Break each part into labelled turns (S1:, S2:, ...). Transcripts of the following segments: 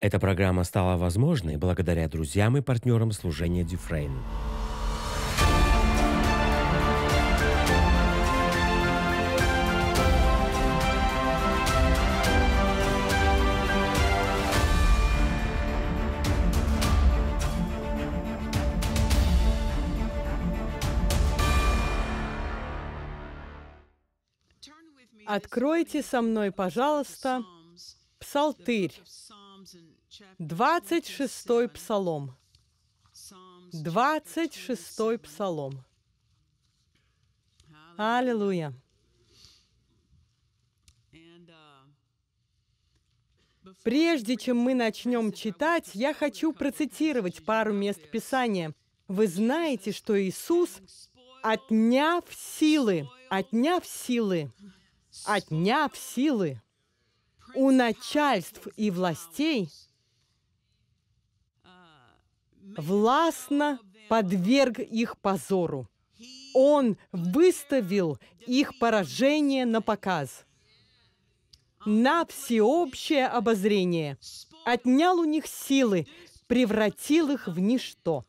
S1: Эта программа стала возможной благодаря друзьям и партнерам служения Дюфрейн. Откройте со мной, пожалуйста, Псалтырь, 26 псалом. 26 псалом. Аллилуйя. Прежде чем мы начнем читать, я хочу процитировать пару мест Писания. Вы знаете, что Иисус, отняв силы, отняв силы, отняв силы у начальств и властей, властно подверг их позору. Он выставил их поражение на показ, на всеобщее обозрение, отнял у них силы, превратил их в ничто.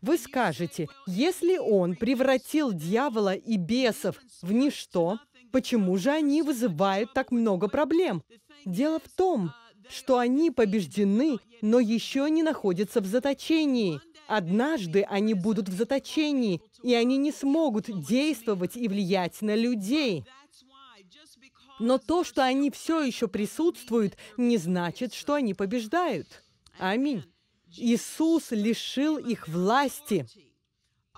S1: Вы скажете, если он превратил дьявола и бесов в ничто, почему же они вызывают так много проблем? Дело в том, что они побеждены, но еще не находятся в заточении. Однажды они будут в заточении, и они не смогут действовать и влиять на людей. Но то, что они все еще присутствуют, не значит, что они побеждают. Аминь. Иисус лишил их власти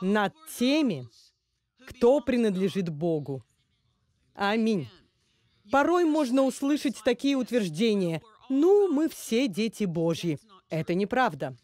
S1: над теми, кто принадлежит Богу. Аминь. Порой можно услышать такие утверждения – ну, мы все дети Божьи. Это неправда.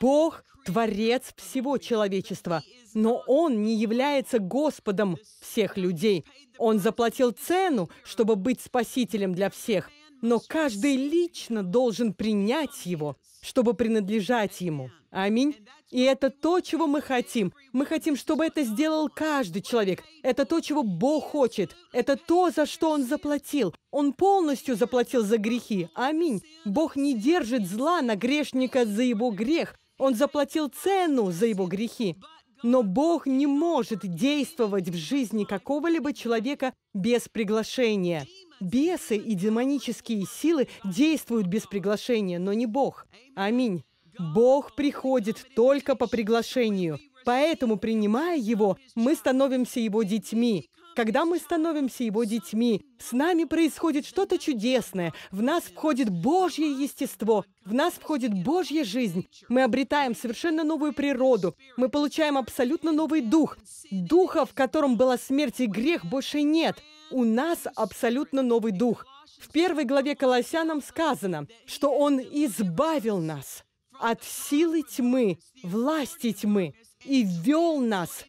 S1: Бог – творец всего человечества, но Он не является Господом всех людей. Он заплатил цену, чтобы быть спасителем для всех, но каждый лично должен принять Его, чтобы принадлежать Ему. Аминь. И это то, чего мы хотим. Мы хотим, чтобы это сделал каждый человек. Это то, чего Бог хочет. Это то, за что Он заплатил. Он полностью заплатил за грехи. Аминь. Бог не держит зла на грешника за его грех. Он заплатил цену за его грехи. Но Бог не может действовать в жизни какого-либо человека без приглашения. Бесы и демонические силы действуют без приглашения, но не Бог. Аминь. Бог приходит только по приглашению. Поэтому, принимая Его, мы становимся Его детьми. Когда мы становимся Его детьми, с нами происходит что-то чудесное. В нас входит Божье естество, в нас входит Божья жизнь. Мы обретаем совершенно новую природу. Мы получаем абсолютно новый дух. Духа, в котором была смерть и грех, больше нет. У нас абсолютно новый дух. В первой главе Колоссянам сказано, что Он избавил нас от силы тьмы, власти тьмы, и вел нас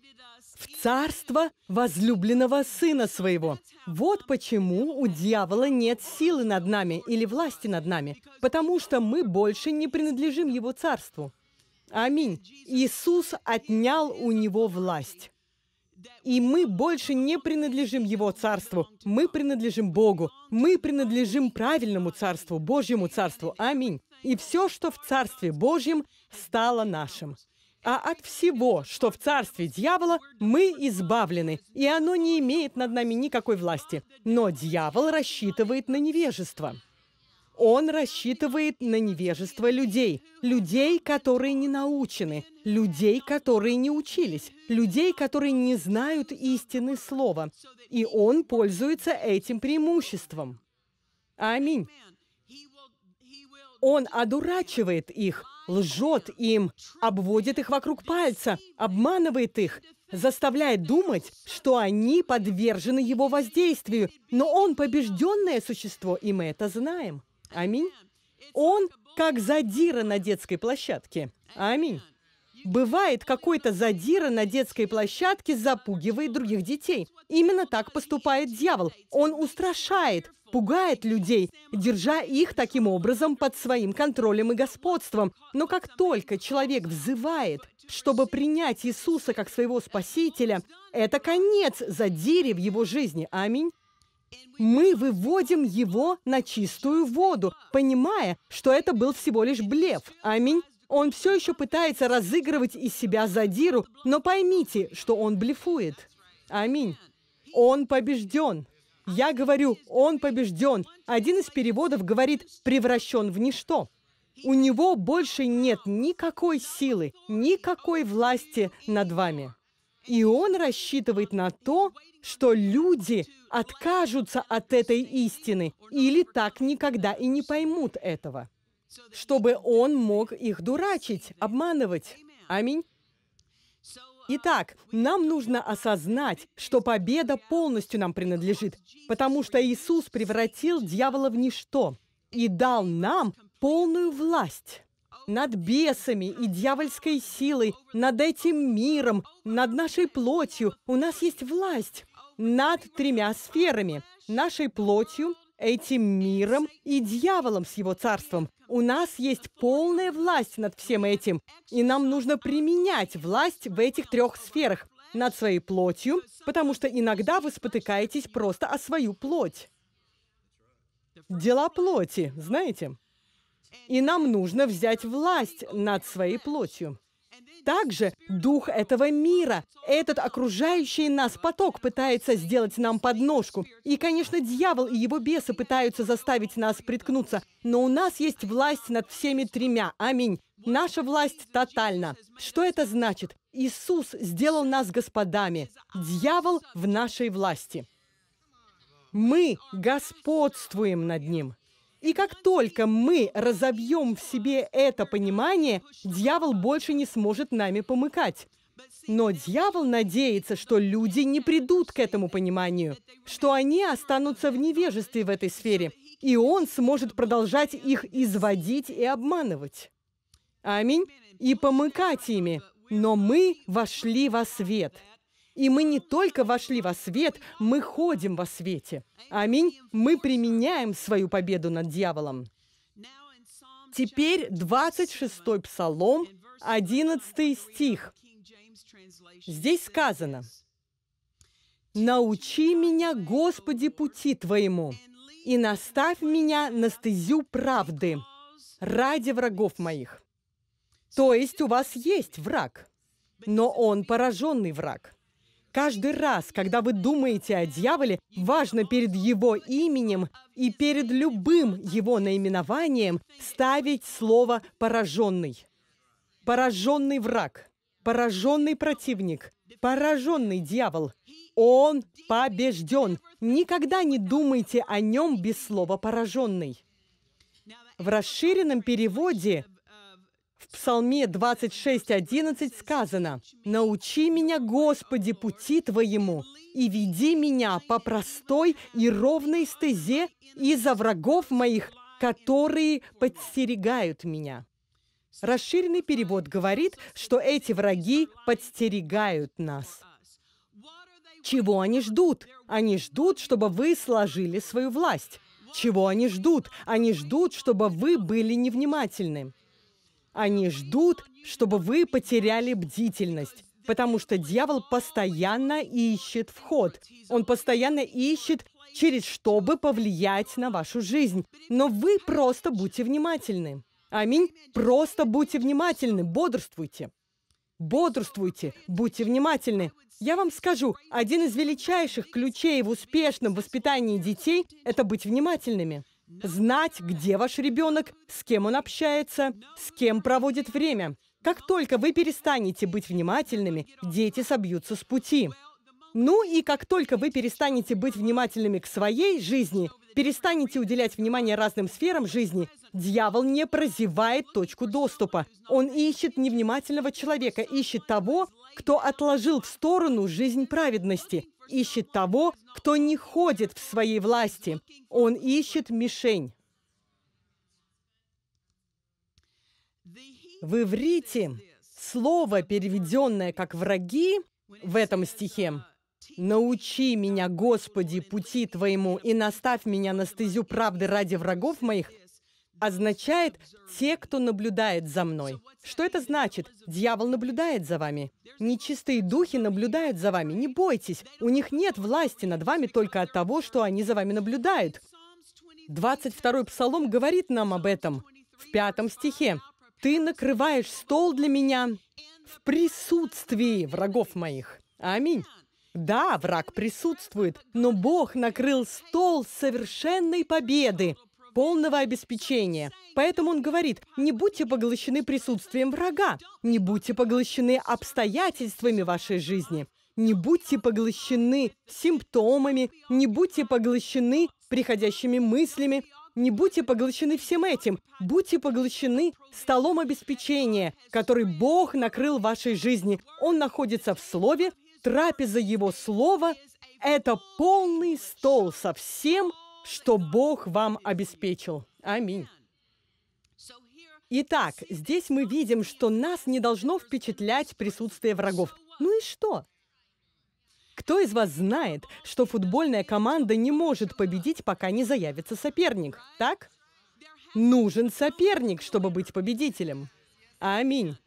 S1: в царство возлюбленного сына своего. Вот почему у дьявола нет силы над нами или власти над нами, потому что мы больше не принадлежим его царству. Аминь. Иисус отнял у него власть. И мы больше не принадлежим Его Царству. Мы принадлежим Богу. Мы принадлежим правильному Царству, Божьему Царству. Аминь и все, что в Царстве Божьем, стало нашим. А от всего, что в царстве дьявола, мы избавлены, и оно не имеет над нами никакой власти. Но дьявол рассчитывает на невежество. Он рассчитывает на невежество людей. Людей, которые не научены. Людей, которые не учились. Людей, которые не знают истины слова. И он пользуется этим преимуществом. Аминь. Он одурачивает их, лжет им, обводит их вокруг пальца, обманывает их, заставляет думать, что они подвержены его воздействию. Но он побежденное существо, и мы это знаем. Аминь. Он как задира на детской площадке. Аминь. Бывает, какой-то задира на детской площадке запугивает других детей. Именно так поступает дьявол. Он устрашает, пугает людей, держа их таким образом под своим контролем и господством. Но как только человек взывает, чтобы принять Иисуса как своего Спасителя, это конец задири в его жизни. Аминь. Мы выводим его на чистую воду, понимая, что это был всего лишь блеф. Аминь. Он все еще пытается разыгрывать из себя задиру, но поймите, что он блефует. Аминь. Он побежден. Я говорю, он побежден. Один из переводов говорит «превращен в ничто». У него больше нет никакой силы, никакой власти над вами. И он рассчитывает на то, что люди откажутся от этой истины или так никогда и не поймут этого, чтобы он мог их дурачить, обманывать. Аминь. Итак, нам нужно осознать, что победа полностью нам принадлежит, потому что Иисус превратил дьявола в ничто и дал нам полную власть над бесами и дьявольской силой, над этим миром, над нашей плотью. У нас есть власть над тремя сферами – нашей плотью, этим миром и дьяволом с его царством. У нас есть полная власть над всем этим, и нам нужно применять власть в этих трех сферах над своей плотью, потому что иногда вы спотыкаетесь просто о свою плоть. Дела плоти, знаете? И нам нужно взять власть над своей плотью также дух этого мира. Этот окружающий нас поток пытается сделать нам подножку. И, конечно, дьявол и его бесы пытаются заставить нас приткнуться. Но у нас есть власть над всеми тремя. Аминь. Наша власть тотальна. Что это значит? Иисус сделал нас господами. Дьявол в нашей власти. Мы господствуем над ним. И как только мы разобьем в себе это понимание, дьявол больше не сможет нами помыкать. Но дьявол надеется, что люди не придут к этому пониманию, что они останутся в невежестве в этой сфере, и он сможет продолжать их изводить и обманывать. Аминь. И помыкать ими. Но мы вошли во свет – и мы не только вошли во свет, мы ходим во свете. Аминь. Мы применяем свою победу над дьяволом. Теперь 26-й псалом, 11 стих. Здесь сказано, «Научи меня, Господи, пути Твоему, и наставь меня на стезю правды ради врагов моих». То есть у вас есть враг, но он пораженный враг – Каждый раз, когда вы думаете о дьяволе, важно перед его именем и перед любым его наименованием ставить слово «пораженный». Пораженный враг, пораженный противник, пораженный дьявол. Он побежден. Никогда не думайте о нем без слова «пораженный». В расширенном переводе в Псалме 26.11 сказано, «Научи меня, Господи, пути Твоему, и веди меня по простой и ровной стезе из-за врагов моих, которые подстерегают меня». Расширенный перевод говорит, что эти враги подстерегают нас. Чего они ждут? Они ждут, чтобы вы сложили свою власть. Чего они ждут? Они ждут, чтобы вы были невнимательны. Они ждут, чтобы вы потеряли бдительность, потому что дьявол постоянно ищет вход. Он постоянно ищет, через что бы повлиять на вашу жизнь. Но вы просто будьте внимательны. Аминь. Просто будьте внимательны, бодрствуйте. Бодрствуйте, будьте внимательны. Я вам скажу, один из величайших ключей в успешном воспитании детей – это быть внимательными. Знать, где ваш ребенок, с кем он общается, с кем проводит время. Как только вы перестанете быть внимательными, дети собьются с пути. Ну и как только вы перестанете быть внимательными к своей жизни, перестанете уделять внимание разным сферам жизни, дьявол не прозевает точку доступа. Он ищет невнимательного человека, ищет того, кто отложил в сторону жизнь праведности, ищет того, кто не ходит в своей власти. Он ищет мишень. В иврите слово, переведенное как «враги» в этом стихе, Научи меня, Господи, пути Твоему, и наставь меня на стезю правды ради врагов моих, означает «те, кто наблюдает за мной». Что это значит? Дьявол наблюдает за вами. Нечистые духи наблюдают за вами. Не бойтесь, у них нет власти над вами только от того, что они за вами наблюдают. 22-й Псалом говорит нам об этом в пятом стихе. «Ты накрываешь стол для меня в присутствии врагов моих». Аминь. Да, враг присутствует, но Бог накрыл стол совершенной победы, полного обеспечения. Поэтому он говорит, не будьте поглощены присутствием врага, не будьте поглощены обстоятельствами вашей жизни, не будьте поглощены симптомами, не будьте поглощены приходящими мыслями, не будьте поглощены всем этим, будьте поглощены столом обеспечения, который Бог накрыл в вашей жизни. Он находится в Слове, трапеза его слова – это полный стол со всем, что Бог вам обеспечил. Аминь. Итак, здесь мы видим, что нас не должно впечатлять присутствие врагов. Ну и что? Кто из вас знает, что футбольная команда не может победить, пока не заявится соперник? Так? Нужен соперник, чтобы быть победителем. Аминь.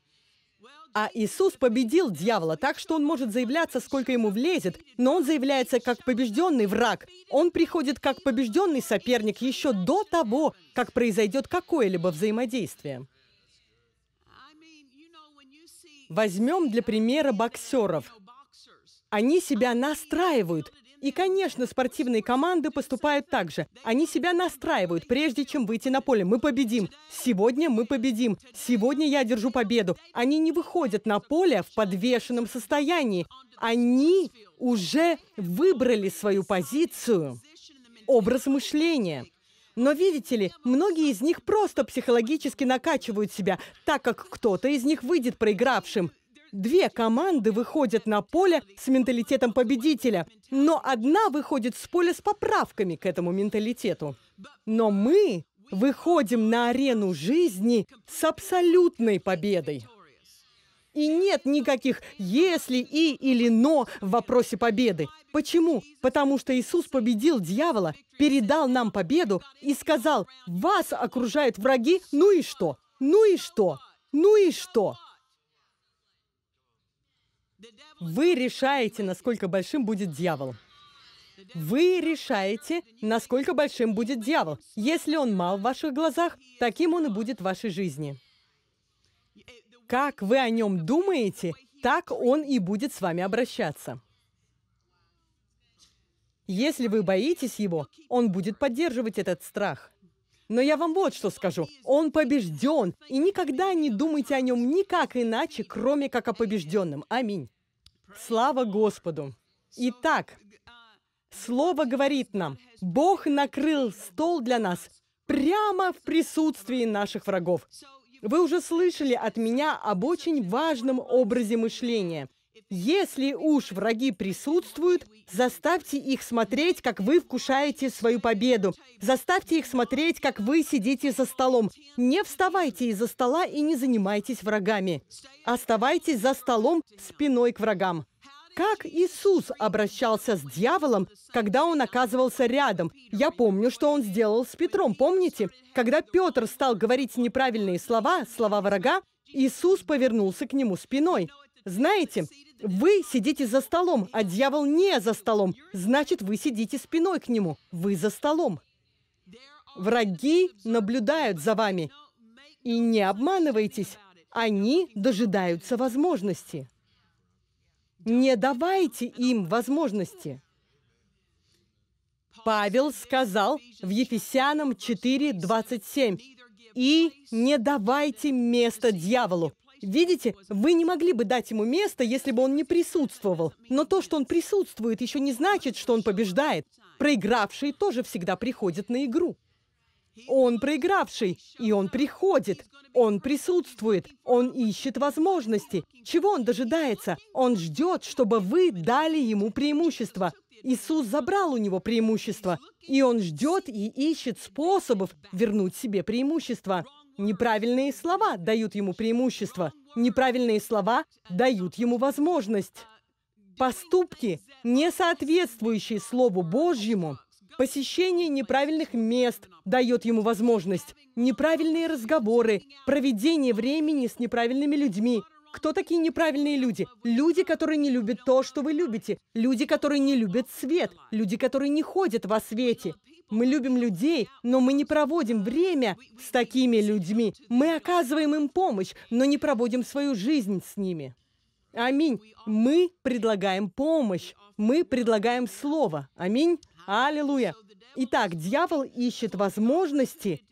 S1: А Иисус победил дьявола, так что он может заявляться, сколько ему влезет, но он заявляется как побежденный враг. Он приходит как побежденный соперник еще до того, как произойдет какое-либо взаимодействие. Возьмем для примера боксеров. Они себя настраивают, и, конечно, спортивные команды поступают так же. Они себя настраивают, прежде чем выйти на поле. Мы победим. Сегодня мы победим. Сегодня я держу победу. Они не выходят на поле в подвешенном состоянии. Они уже выбрали свою позицию, образ мышления. Но видите ли, многие из них просто психологически накачивают себя, так как кто-то из них выйдет проигравшим. Две команды выходят на поле с менталитетом победителя, но одна выходит с поля с поправками к этому менталитету. Но мы выходим на арену жизни с абсолютной победой. И нет никаких «если» и или «но» в вопросе победы. Почему? Потому что Иисус победил дьявола, передал нам победу и сказал «Вас окружают враги, ну и что? Ну и что? Ну и что?» Вы решаете, насколько большим будет дьявол. Вы решаете, насколько большим будет дьявол. Если он мал в ваших глазах, таким он и будет в вашей жизни. Как вы о нем думаете, так он и будет с вами обращаться. Если вы боитесь его, он будет поддерживать этот страх – но я вам вот что скажу. Он побежден. И никогда не думайте о нем никак иначе, кроме как о побежденном. Аминь. Слава Господу. Итак, Слово говорит нам, Бог накрыл стол для нас прямо в присутствии наших врагов. Вы уже слышали от меня об очень важном образе мышления. Если уж враги присутствуют, заставьте их смотреть, как вы вкушаете свою победу. Заставьте их смотреть, как вы сидите за столом. Не вставайте из-за стола и не занимайтесь врагами. Оставайтесь за столом спиной к врагам. Как Иисус обращался с дьяволом, когда он оказывался рядом? Я помню, что он сделал с Петром, помните? Когда Петр стал говорить неправильные слова, слова врага, Иисус повернулся к нему спиной. Знаете, вы сидите за столом, а дьявол не за столом. Значит, вы сидите спиной к нему. Вы за столом. Враги наблюдают за вами. И не обманывайтесь. Они дожидаются возможности. Не давайте им возможности. Павел сказал в Ефесянам 4:27, «И не давайте место дьяволу, Видите, вы не могли бы дать ему место, если бы он не присутствовал. Но то, что он присутствует, еще не значит, что он побеждает. Проигравший тоже всегда приходит на игру. Он проигравший, и он приходит. Он присутствует, он ищет возможности. Чего он дожидается? Он ждет, чтобы вы дали ему преимущество. Иисус забрал у него преимущество, и он ждет и ищет способов вернуть себе преимущество. Неправильные слова дают ему преимущество. Неправильные слова дают ему возможность. Поступки, не соответствующие Слову Божьему, посещение неправильных мест дает ему возможность. Неправильные разговоры, проведение времени с неправильными людьми. Кто такие неправильные люди? Люди, которые не любят то, что вы любите. Люди, которые не любят свет. Люди, которые не ходят во свете. Мы любим людей, но мы не проводим время с такими людьми. Мы оказываем им помощь, но не проводим свою жизнь с ними. Аминь. Мы предлагаем помощь. Мы предлагаем слово. Аминь. Аллилуйя. Итак, дьявол ищет возможности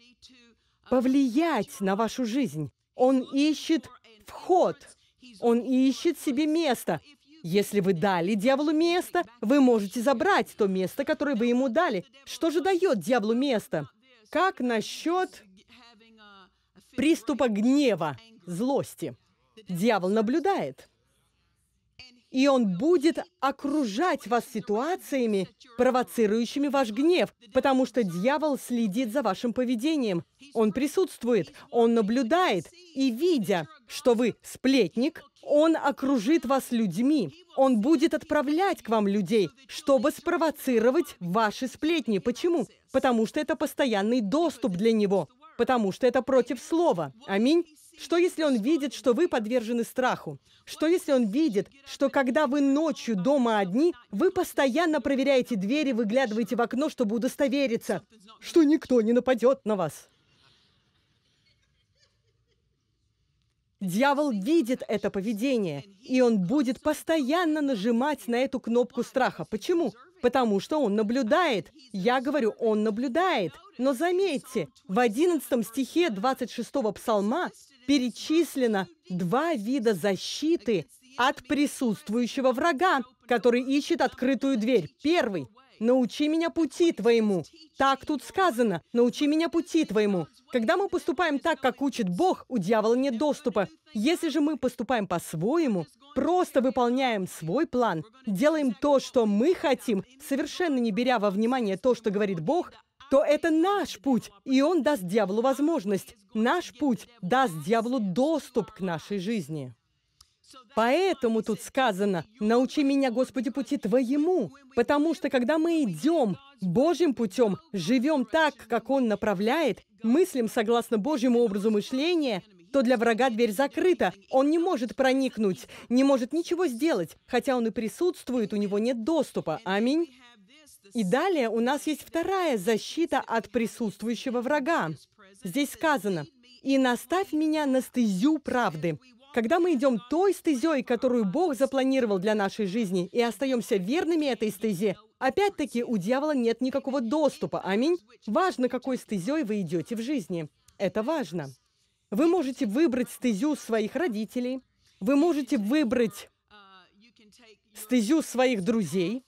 S1: повлиять на вашу жизнь. Он ищет вход. Он ищет себе место. Если вы дали дьяволу место, вы можете забрать то место, которое вы ему дали. Что же дает дьяволу место? Как насчет приступа гнева, злости? Дьявол наблюдает – и Он будет окружать вас ситуациями, провоцирующими ваш гнев, потому что дьявол следит за вашим поведением. Он присутствует, он наблюдает, и видя, что вы сплетник, он окружит вас людьми. Он будет отправлять к вам людей, чтобы спровоцировать ваши сплетни. Почему? Потому что это постоянный доступ для него. Потому что это против слова. Аминь. Что если он видит, что вы подвержены страху? Что если он видит, что когда вы ночью дома одни, вы постоянно проверяете двери, выглядываете в окно, чтобы удостовериться, что никто не нападет на вас? Дьявол видит это поведение, и он будет постоянно нажимать на эту кнопку страха. Почему? Потому что он наблюдает. Я говорю, он наблюдает. Но заметьте, в 11 стихе 26 псалма перечислено два вида защиты от присутствующего врага, который ищет открытую дверь. Первый – «Научи меня пути твоему». Так тут сказано «Научи меня пути твоему». Когда мы поступаем так, как учит Бог, у дьявола нет доступа. Если же мы поступаем по-своему, просто выполняем свой план, делаем то, что мы хотим, совершенно не беря во внимание то, что говорит Бог, то это наш путь, и он даст дьяволу возможность. Наш путь даст дьяволу доступ к нашей жизни. Поэтому тут сказано, «Научи меня, Господи, пути Твоему», потому что когда мы идем Божьим путем, живем так, как Он направляет, мыслим согласно Божьему образу мышления, то для врага дверь закрыта, он не может проникнуть, не может ничего сделать, хотя он и присутствует, у него нет доступа. Аминь. И далее у нас есть вторая защита от присутствующего врага. Здесь сказано, «И наставь меня на стезю правды». Когда мы идем той стезей, которую Бог запланировал для нашей жизни, и остаемся верными этой стезе, опять-таки у дьявола нет никакого доступа. Аминь. Важно, какой стезей вы идете в жизни. Это важно. Вы можете выбрать стезю своих родителей, вы можете выбрать стезю своих друзей,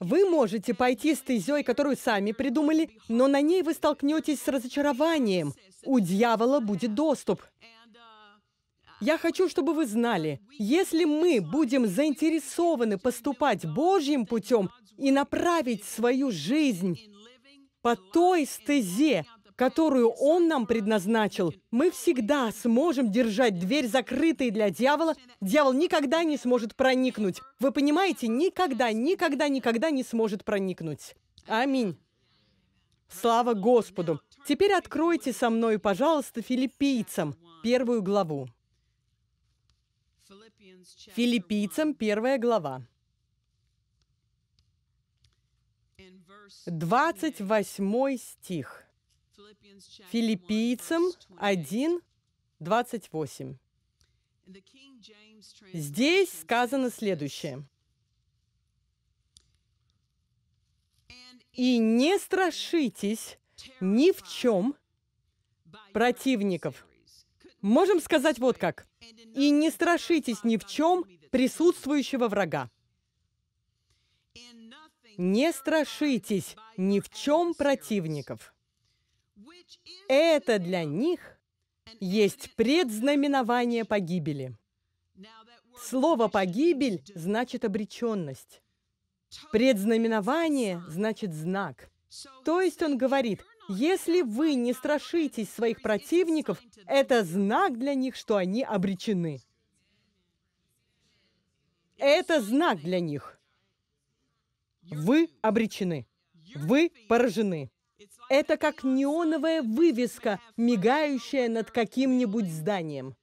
S1: вы можете пойти стезей, которую сами придумали, но на ней вы столкнетесь с разочарованием. У дьявола будет доступ. Я хочу, чтобы вы знали, если мы будем заинтересованы поступать Божьим путем и направить свою жизнь по той стезе, которую Он нам предназначил, мы всегда сможем держать дверь закрытой для дьявола. Дьявол никогда не сможет проникнуть. Вы понимаете? Никогда, никогда, никогда не сможет проникнуть. Аминь. Слава Господу! Теперь откройте со мной, пожалуйста, филиппийцам первую главу. Филиппийцам первая глава. 28 стих. Филиппийцам 1, 28. Здесь сказано следующее. «И не страшитесь ни в чем противников». Можем сказать вот как. «И не страшитесь ни в чем присутствующего врага». «Не страшитесь ни в чем противников». Это для них есть предзнаменование погибели. Слово «погибель» значит обреченность. Предзнаменование значит знак. То есть он говорит, если вы не страшитесь своих противников, это знак для них, что они обречены. Это знак для них. Вы обречены. Вы поражены. Это как неоновая вывеска, мигающая над каким-нибудь зданием.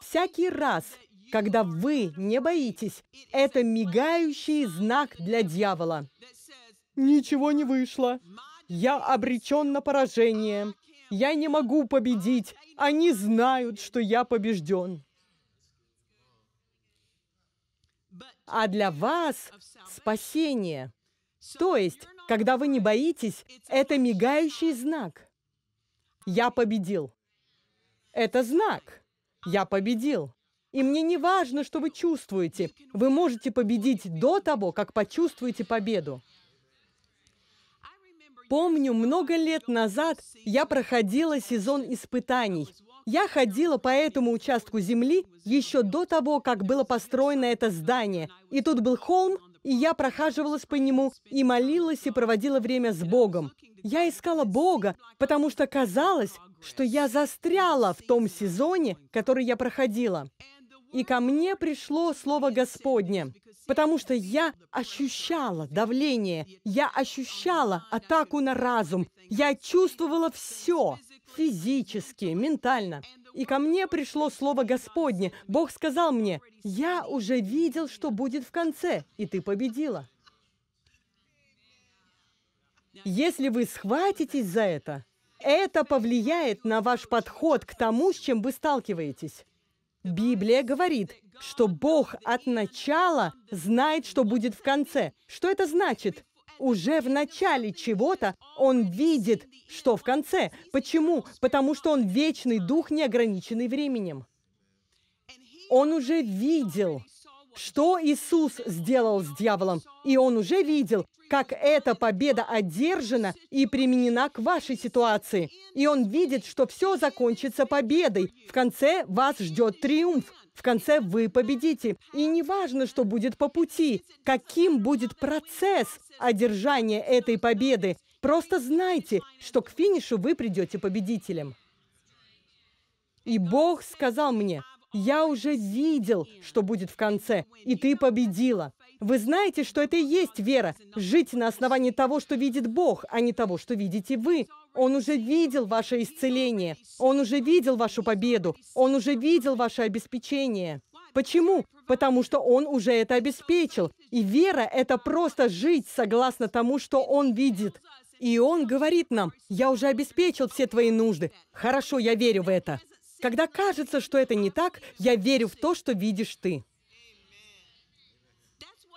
S1: Всякий раз, когда вы не боитесь, это мигающий знак для дьявола. Ничего не вышло. Я обречен на поражение. Я не могу победить. Они знают, что я побежден. А для вас спасение. То есть когда вы не боитесь, это мигающий знак. Я победил. Это знак. Я победил. И мне не важно, что вы чувствуете. Вы можете победить до того, как почувствуете победу. Помню, много лет назад я проходила сезон испытаний. Я ходила по этому участку земли еще до того, как было построено это здание. И тут был холм, и я прохаживалась по нему и молилась и проводила время с Богом. Я искала Бога, потому что казалось, что я застряла в том сезоне, который я проходила. И ко мне пришло Слово Господне, потому что я ощущала давление, я ощущала атаку на разум, я чувствовала все физически, ментально. И ко мне пришло слово Господне. Бог сказал мне, «Я уже видел, что будет в конце, и ты победила». Если вы схватитесь за это, это повлияет на ваш подход к тому, с чем вы сталкиваетесь. Библия говорит, что Бог от начала знает, что будет в конце. Что это значит? уже в начале чего-то он видит, что в конце. Почему? Потому что он вечный дух, неограниченный временем. Он уже видел, что Иисус сделал с дьяволом, и он уже видел, как эта победа одержана и применена к вашей ситуации. И он видит, что все закончится победой. В конце вас ждет триумф. В конце вы победите. И не важно, что будет по пути, каким будет процесс одержания этой победы. Просто знайте, что к финишу вы придете победителем. И Бог сказал мне, я уже видел, что будет в конце, и ты победила. Вы знаете, что это и есть вера – жить на основании того, что видит Бог, а не того, что видите вы. Он уже видел ваше исцеление. Он уже видел вашу победу. Он уже видел ваше обеспечение. Почему? Потому что Он уже это обеспечил. И вера — это просто жить согласно тому, что Он видит. И Он говорит нам, «Я уже обеспечил все твои нужды. Хорошо, я верю в это». Когда кажется, что это не так, я верю в то, что видишь ты.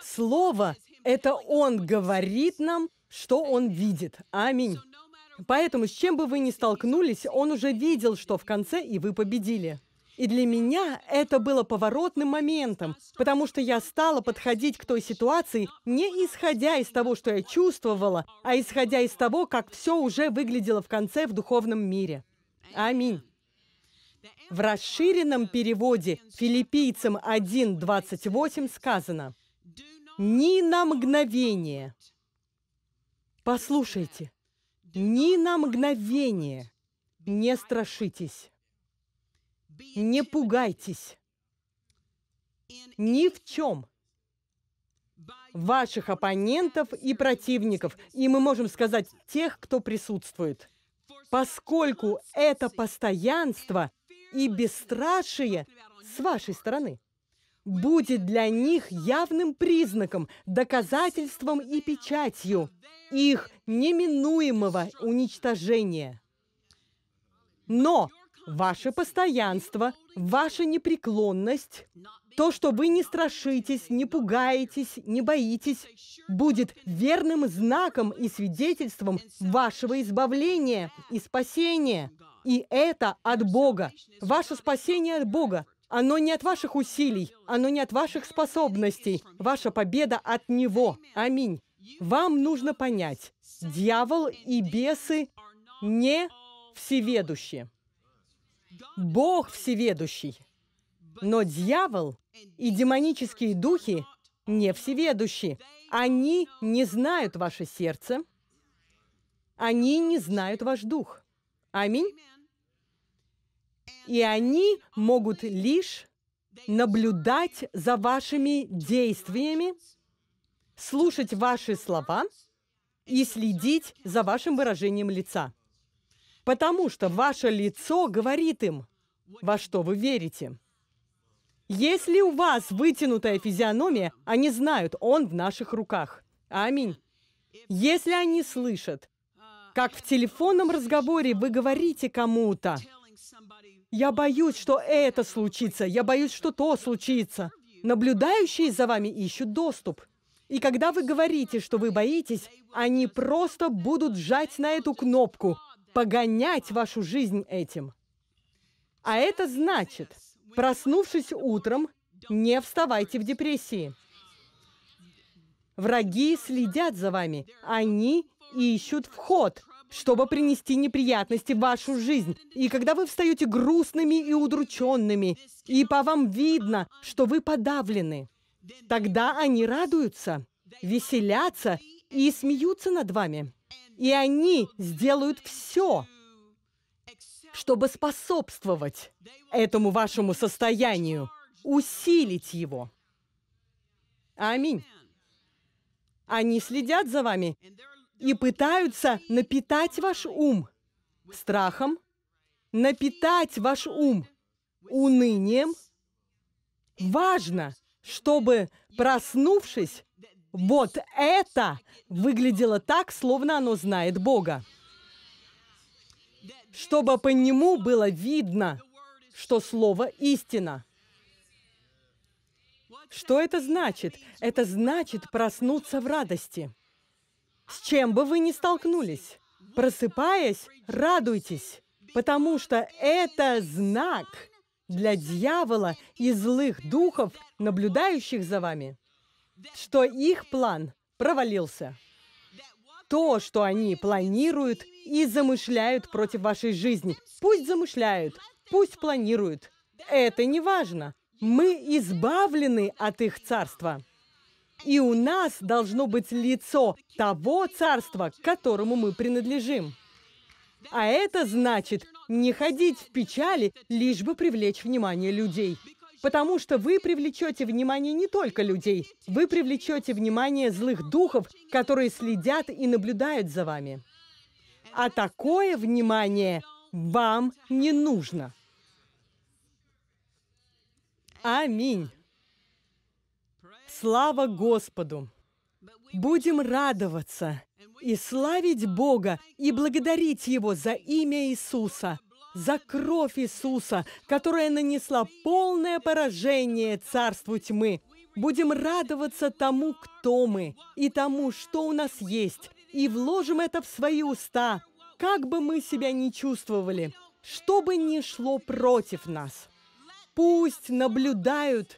S1: Слово — это Он говорит нам, что Он видит. Аминь. Поэтому с чем бы вы ни столкнулись, он уже видел, что в конце, и вы победили. И для меня это было поворотным моментом, потому что я стала подходить к той ситуации не исходя из того, что я чувствовала, а исходя из того, как все уже выглядело в конце в духовном мире. Аминь. В расширенном переводе филиппийцам 1.28 сказано «Ни на мгновение». Послушайте, ни на мгновение не страшитесь, не пугайтесь ни в чем ваших оппонентов и противников, и мы можем сказать тех, кто присутствует. Поскольку это постоянство и бесстрашие с вашей стороны – будет для них явным признаком, доказательством и печатью их неминуемого уничтожения. Но ваше постоянство, ваша непреклонность, то, что вы не страшитесь, не пугаетесь, не боитесь, будет верным знаком и свидетельством вашего избавления и спасения. И это от Бога. Ваше спасение от Бога. Оно не от ваших усилий, оно не от ваших способностей. Ваша победа от Него. Аминь. Вам нужно понять, дьявол и бесы не всеведущие. Бог всеведущий. Но дьявол и демонические духи не всеведущие. Они не знают ваше сердце. Они не знают ваш дух. Аминь и они могут лишь наблюдать за вашими действиями, слушать ваши слова и следить за вашим выражением лица. Потому что ваше лицо говорит им, во что вы верите. Если у вас вытянутая физиономия, они знают, он в наших руках. Аминь. Если они слышат, как в телефонном разговоре вы говорите кому-то, я боюсь, что это случится. Я боюсь, что то случится. Наблюдающие за вами ищут доступ. И когда вы говорите, что вы боитесь, они просто будут жать на эту кнопку, погонять вашу жизнь этим. А это значит, проснувшись утром, не вставайте в депрессии. Враги следят за вами. Они ищут вход – чтобы принести неприятности в вашу жизнь. И когда вы встаете грустными и удрученными, и по вам видно, что вы подавлены, тогда они радуются, веселятся и смеются над вами. И они сделают все, чтобы способствовать этому вашему состоянию, усилить его. Аминь. Они следят за вами, и пытаются напитать ваш ум страхом, напитать ваш ум унынием. Важно, чтобы, проснувшись, вот это выглядело так, словно оно знает Бога. Чтобы по нему было видно, что слово истина. Что это значит? Это значит проснуться в радости с чем бы вы ни столкнулись. Просыпаясь, радуйтесь, потому что это знак для дьявола и злых духов, наблюдающих за вами, что их план провалился. То, что они планируют и замышляют против вашей жизни, пусть замышляют, пусть планируют, это не важно. Мы избавлены от их царства. И у нас должно быть лицо того царства, к которому мы принадлежим. А это значит не ходить в печали, лишь бы привлечь внимание людей. Потому что вы привлечете внимание не только людей, вы привлечете внимание злых духов, которые следят и наблюдают за вами. А такое внимание вам не нужно. Аминь. Слава Господу! Будем радоваться и славить Бога и благодарить Его за имя Иисуса, за кровь Иисуса, которая нанесла полное поражение царству тьмы. Будем радоваться тому, кто мы, и тому, что у нас есть, и вложим это в свои уста, как бы мы себя ни чувствовали, что бы ни шло против нас. Пусть наблюдают